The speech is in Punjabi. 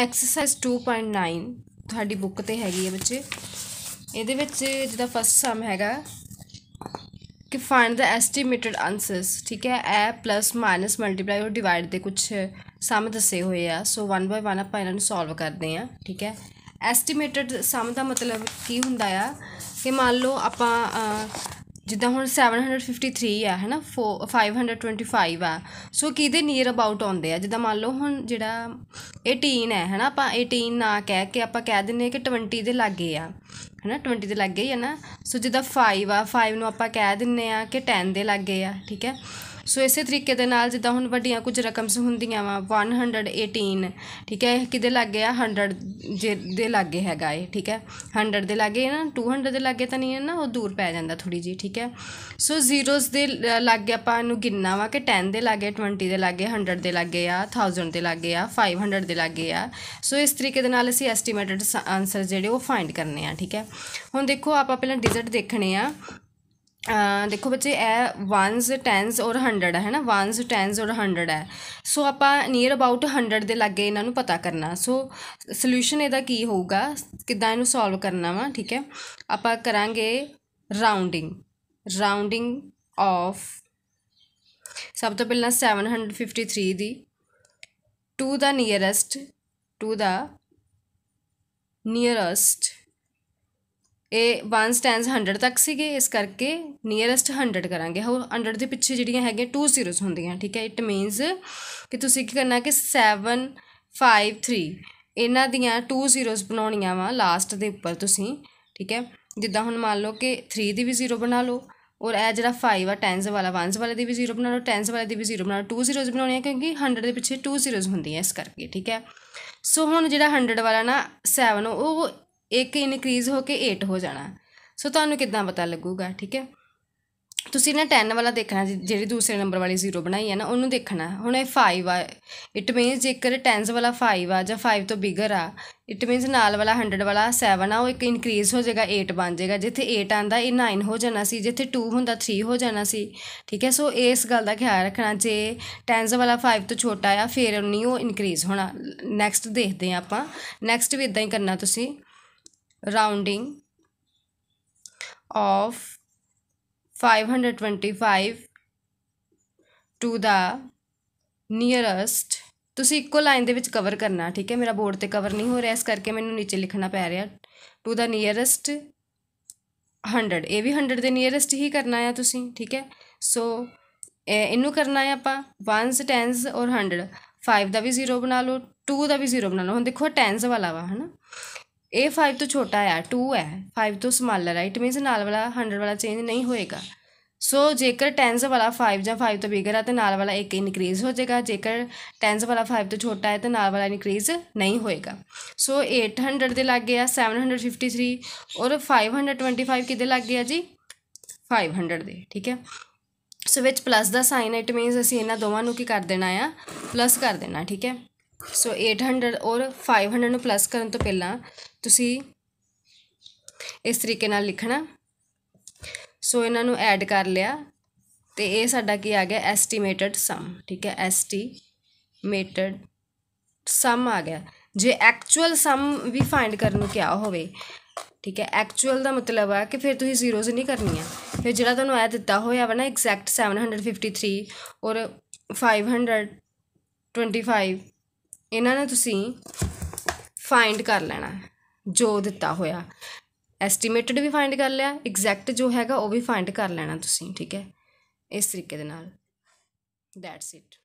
ਐਕਸਰਸਾਈਜ਼ 2.9 ਤੁਹਾਡੀ ਬੁੱਕ ਤੇ ਹੈਗੀ ਹੈ ਬੱਚੇ ਇਹਦੇ ਵਿੱਚ ਜਿਹਦਾ ਫਸਟ ਸਮ ਹੈਗਾ ਕਿ ਫਾਈਂਡ ਦਾ ਐਸਟੀਮੇਟਡ ਆਨਸਰਸ ਠੀਕ ਹੈ ਐ ਪਲੱਸ ਮਾਈਨਸ ਮਲਟੀਪਲਾਈ ਔਰ ਡਿਵਾਈਡ ਦੇ ਕੁਝ ਸਮ ਦੱਸੇ ਹੋਏ ਆ ਸੋ 1 ਬਾਈ 1 ਆਪਾਂ ਇਹਨਾਂ ਨੂੰ ਸੋਲਵ ਕਰਦੇ ਆ ਠੀਕ ਹੈ ਐਸਟੀਮੇਟਡ ਸਮ ਦਾ ਮਤਲਬ ਕੀ ਹੁੰਦਾ ਆ ਕਿ ਮੰਨ ਲਓ ਆਪਾਂ ਜਿੱਦਾਂ ਹੁਣ 753 ਆ ਹੈਨਾ 525 ਆ ਸੋ ਕਿਹਦੇ ਨੀਅਰ ਅਬਾਊਟ ਆਉਂਦੇ ਆ ਜਿੱਦਾਂ ਮੰਨ ਲਓ ਹੁਣ ਜਿਹੜਾ 18 ਹੈ ਹੈਨਾ ਆਪਾਂ 18 ਨਾ ਕਹਿ ਕੇ ਆਪਾਂ ਕਹਿ ਦਿੰਨੇ ਆ ਕਿ 20 ਦੇ ਲਾਗੇ ਆ ਹੈਨਾ 20 ਦੇ ਲਾਗੇ ਹੀ ਆ ਨਾ ਸੋ ਜਿੱਦਾਂ 5 ਆ 5 ਨੂੰ ਆਪਾਂ ਕਹਿ ਦਿੰਨੇ ਆ ਕਿ 10 ਦੇ ਲਾਗੇ ਆ ਠੀਕ ਹੈ ਸੋ ਇਸੇ ਤਰੀਕੇ ਦੇ ਨਾਲ ਜਿੱਦਾਂ ਹੁਣ ਵੱਡੀਆਂ ਕੁਝ ਰਕਮਸ ਹੁੰਦੀਆਂ ਵਾ 118 ਠੀਕ ਹੈ ਇਹ ਕਿਦੇ ਲੱਗੇ ਆ 100 ਦੇ ਲੱਗੇ ਹੈਗਾ ਇਹ ਠੀਕ ਹੈ 100 ਦੇ ਲੱਗੇ ਨਾ 200 ਦੇ ਲੱਗੇ ਤਾਂ ਨਹੀਂ ਹੈ ਨਾ ਉਹ ਦੂਰ ਪੈ ਜਾਂਦਾ ਥੋੜੀ ਜੀ ਠੀਕ ਹੈ ਸੋ ਜ਼ੀਰੋਸ ਦੇ ਲੱਗੇ ਆਪਾਂ ਨੂੰ ਗਿੰਨਾ ਵਾ ਕਿ 10 ਦੇ ਲੱਗੇ 20 ਦੇ ਲੱਗੇ 100 ਦੇ ਲੱਗੇ ਆ 1000 ਦੇ ਲੱਗੇ ਆ 500 ਦੇ ਲੱਗੇ ਆ ਸੋ ਇਸ ਤਰੀਕੇ ਦੇ ਨਾਲ ਅਸੀਂ ਐਸਟੀਮੇਟਡ ਆਨਸਰ ਜਿਹੜੇ ਉਹ ਫਾਈਂਡ ਕਰਨੇ ਆ ਠੀਕ ਹੈ ਹੁਣ ਦੇਖੋ ਆਪਾਂ ਪਹਿਲਾਂ ਡਿਜਟ ਦੇਖਣੇ ਆ ਦੇਖੋ ਬੱਚੇ ਇਹ 1s 10s ਔਰ 100 ਹੈ ਨਾ 1s 10s ਔਰ 100 ਹੈ ਸੋ ਆਪਾਂ ਨੀਅਰ ਅਬਾਊਟ 100 ਦੇ ਲੱਗੇ ਇਹਨਾਂ ਨੂੰ ਪਤਾ ਕਰਨਾ ਸੋ ਸੋਲੂਸ਼ਨ ਇਹਦਾ ਕੀ ਹੋਊਗਾ ਕਿੱਦਾਂ ਇਹਨੂੰ ਸੋਲਵ ਕਰਨਾ ਵਾ ਠੀਕ ਹੈ ਆਪਾਂ ਕਰਾਂਗੇ ਰਾਉਂਡਿੰਗ ਰਾਉਂਡਿੰਗ ਆਫ ਸਭ ਤੋਂ ਪਹਿਲਾਂ 753 ਦੀ to the nearest to the nearest ਇਹ 1 ਸਟੈਂਡਸ 100 ਤੱਕ ਸੀਗੇ ਇਸ ਕਰਕੇ ਨੀਅਰੈਸਟ 100 ਕਰਾਂਗੇ ਹੋ 100 ਦੇ ਪਿੱਛੇ ਜਿਹੜੀਆਂ ਹੈਗੀਆਂ 2 ਜ਼ੀਰੋਸ ਹੁੰਦੀਆਂ ਠੀਕ ਹੈ ਇਟ ਮੀਨਸ ਕਿ ਤੁਸੀਂ ਕੀ ਕਰਨਾ ਕਿ 7 5 3 ਇਹਨਾਂ ਦੀਆਂ 2 ਜ਼ੀਰੋਸ ਬਣਾਉਣੀਆਂ ਵਾ ਲਾਸਟ ਦੇ ਉੱਪਰ ਤੁਸੀਂ ਠੀਕ ਹੈ ਜਿੱਦਾਂ ਹੁਣ ਮੰਨ ਲਓ ਕਿ 3 ਦੀ ਵੀ ਜ਼ੀਰੋ ਬਣਾ ਲਓ ਔਰ ਇਹ ਜਿਹੜਾ 5 ਆ ਟੈਂਸ ਵਾਲਾ ਵਾਂਸ ਵਾਲੇ ਦੀ ਵੀ ਜ਼ੀਰੋ ਬਣਾ ਲਓ ਟੈਂਸ ਵਾਲੇ ਦੀ ਵੀ ਜ਼ੀਰੋ ਬਣਾ ਲਓ 2 ਜ਼ੀਰੋਸ ਬਣਾਉਣੀਆਂ ਕਿਉਂਕਿ 100 ਦੇ ਪਿੱਛੇ 2 ਜ਼ੀਰੋਸ ਹੁੰਦੀਆਂ ਇਸ ਕਰਕੇ ਠੀਕ ਹੈ ਸੋ ਹੁਣ ਜਿਹੜਾ 100 ਵਾਲਾ ਨਾ 7 ਉਹ ਇੱਕ ਇਨਕਰੀਜ਼ ਹੋ ਕੇ 8 ਹੋ ਜਾਣਾ ਸੋ ਤੁਹਾਨੂੰ ਕਿੱਦਾਂ ਪਤਾ ਲੱਗੂਗਾ ਠੀਕ ਹੈ ਤੁਸੀਂ ਨਾ 10 ਵਾਲਾ ਦੇਖਣਾ ਜਿਹੜੀ ਦੂਸਰੇ ਨੰਬਰ ਵਾਲੀ ਜ਼ੀਰੋ ਬਣਾਈ ਹੈ ਨਾ ਉਹਨੂੰ ਦੇਖਣਾ ਹੁਣ ਇਹ 5 ਆ ਇਟ ਮੀਨਸ ਜੇਕਰ 10s ਵਾਲਾ 5 ਆ ਜਾਂ 5 ਤੋਂ ਬਿਗਰ ਆ ਇਟ ਮੀਨਸ ਨਾਲ ਵਾਲਾ 100 ਵਾਲਾ 7 ਆ ਉਹ ਇੱਕ ਇਨਕਰੀਜ਼ ਹੋ ਜਾਏਗਾ 8 ਬਣ ਜਾਏਗਾ ਜਿੱਥੇ 8 ਆਂਦਾ ਇਹ 9 ਹੋ ਜਾਣਾ ਸੀ ਜਿੱਥੇ 2 ਹੁੰਦਾ 3 ਹੋ ਜਾਣਾ ਸੀ ਠੀਕ ਹੈ ਸੋ ਇਸ ਗੱਲ ਦਾ ਖਿਆਲ ਰੱਖਣਾ ਜੇ 10s ਵਾਲਾ 5 ਤੋਂ ਛੋਟਾ ਆ ਫਿਰ ਨਹੀਂ ਉਹ ਇਨਕਰੀਜ਼ ਹੋਣਾ ਨੈਕਸਟ ਦੇਖਦੇ ਆ ਆਪਾਂ ਨੈਕਸਟ ਵੀ ਇਦਾਂ ਹੀ ਕਰਨਾ ਤੁਸੀਂ rounding of 525 to the nearest ਤੁਸੀਂ ਇੱਕੋ ਲਾਈਨ ਦੇ ਵਿੱਚ ਕਵਰ ਕਰਨਾ ਠੀਕ ਹੈ ਮੇਰਾ ਬੋਰਡ ਤੇ ਕਵਰ ਨਹੀਂ ਹੋ ਰਿਹਾ ਇਸ ਕਰਕੇ ਮੈਨੂੰ ਨੀਚੇ ਲਿਖਣਾ ਪੈ ਰਿਹਾ ਟੂ ਦਾ ਨੀਅਰੈਸਟ 100 ਇਹ ਵੀ 100 ਦੇ ਨੀਅਰੈਸਟ ਹੀ ਕਰਨਾ ਆ ਤੁਸੀਂ ਠੀਕ ਹੈ ਸੋ ਇਹਨੂੰ ਕਰਨਾ ਹੈ ਆਪਾਂ ਵਾਂਸ ਟੈਂਸ ਔਰ 100 5 ਦਾ ਵੀ 0 ਬਣਾ ਲਓ 2 ਦਾ ਵੀ 0 ਬਣਾ ਲਓ ਹੁਣ ਦੇਖੋ ਟੈਂਸ ਵਾਲਾ ਵਾ ਹਨਾ ਇਹ 5 ਤੋਂ ਛੋਟਾ ਆ 2 ਹੈ 5 ਤੋਂ ਸਮਾਲਰ ਹੈ ਇਟ ਮੀਨਸ ਨਾਲ ਵਾਲਾ 100 ਵਾਲਾ ਚੇਂਜ ਨਹੀਂ ਹੋਏਗਾ ਸੋ ਜੇਕਰ ਟੈਨਸ ਵਾਲਾ 5 ਜਾਂ 5 ਤੋਂ ਬਿਗਰ ਆ ਤੇ ਨਾਲ ਵਾਲਾ 1 ਇਨਕਰੀਜ਼ ਹੋ ਜਾਏਗਾ ਜੇਕਰ ਟੈਨਸ ਵਾਲਾ 5 ਤੋਂ ਛੋਟਾ ਹੈ ਤੇ ਨਾਲ ਵਾਲਾ ਇਨਕਰੀਜ਼ ਨਹੀਂ ਹੋਏਗਾ ਸੋ 800 ਦੇ ਲੱਗ ਗਿਆ 753 ਔਰ 525 ਕਿਦੇ ਲੱਗ ਗਿਆ ਜੀ 500 ਦੇ ਠੀਕ ਹੈ ਸੋ ਵਿੱਚ ਪਲੱਸ ਦਾ ਸਾਈਨ ਇਟ ਮੀਨਸ ਅਸੀਂ ਇਹਨਾਂ ਦੋਵਾਂ ਨੂੰ ਕੀ ਕਰ ਦੇਣਾ ਆ ਪਲੱਸ ਕਰ ਦੇਣਾ ਠੀਕ ਹੈ ਸੋ 800 ਔਰ 500 ਨੂੰ ਪਲੱਸ ਕਰਨ ਤੋਂ ਪਹਿਲਾਂ ਤੁਸੀਂ ਇਸ ਤਰੀਕੇ ਨਾਲ ਲਿਖਣਾ ਸੋ ਇਹਨਾਂ ਨੂੰ ਐਡ ਕਰ ਲਿਆ ਤੇ ਇਹ ਸਾਡਾ ਕੀ ਆ ਗਿਆ ਐਸਟੀਮੇਟਡ ਸਮ ਠੀਕ ਹੈ ਐਸਟੀਮੇਟਡ ਸਮ ਆ ਗਿਆ ਜੇ ਐਕਚੁਅਲ ਸਮ ਵੀ ਫਾਈਂਡ ਕਰਨ ਨੂੰ ਕਿਹਾ ਹੋਵੇ ਠੀਕ ਹੈ ਐਕਚੁਅਲ ਦਾ ਮਤਲਬ ਆ ਕਿ ਫਿਰ ਤੁਸੀਂ ਜ਼ੀਰੋਜ਼ ਨਹੀਂ ਕਰਨੀਆਂ ਫਿਰ ਜਿਹੜਾ ਤੁਹਾਨੂੰ ਆਇਆ ਦਿੱਤਾ ਹੋਇਆ ਵਾ ਨਾ ਐਗਜ਼ੈਕਟ 753 ਔਰ 525 ਇਹਨਾਂ ਨੂੰ ਤੁਸੀਂ ਫਾਈਂਡ ਕਰ ਲੈਣਾ ਜੋ ਦਿੱਤਾ ਹੋਇਆ ਐਸਟੀਮੇਟਡ ਵੀ ਫਾਈਂਡ ਕਰ ਲਿਆ ਐਗਜ਼ੈਕਟ ਜੋ ਹੈਗਾ ਉਹ ਵੀ ਫਾਈਂਡ ਕਰ ਲੈਣਾ ਤੁਸੀਂ ਠੀਕ ਹੈ ਇਸ ਤਰੀਕੇ ਦੇ ਨਾਲ ਦੈਟਸ ਇਟ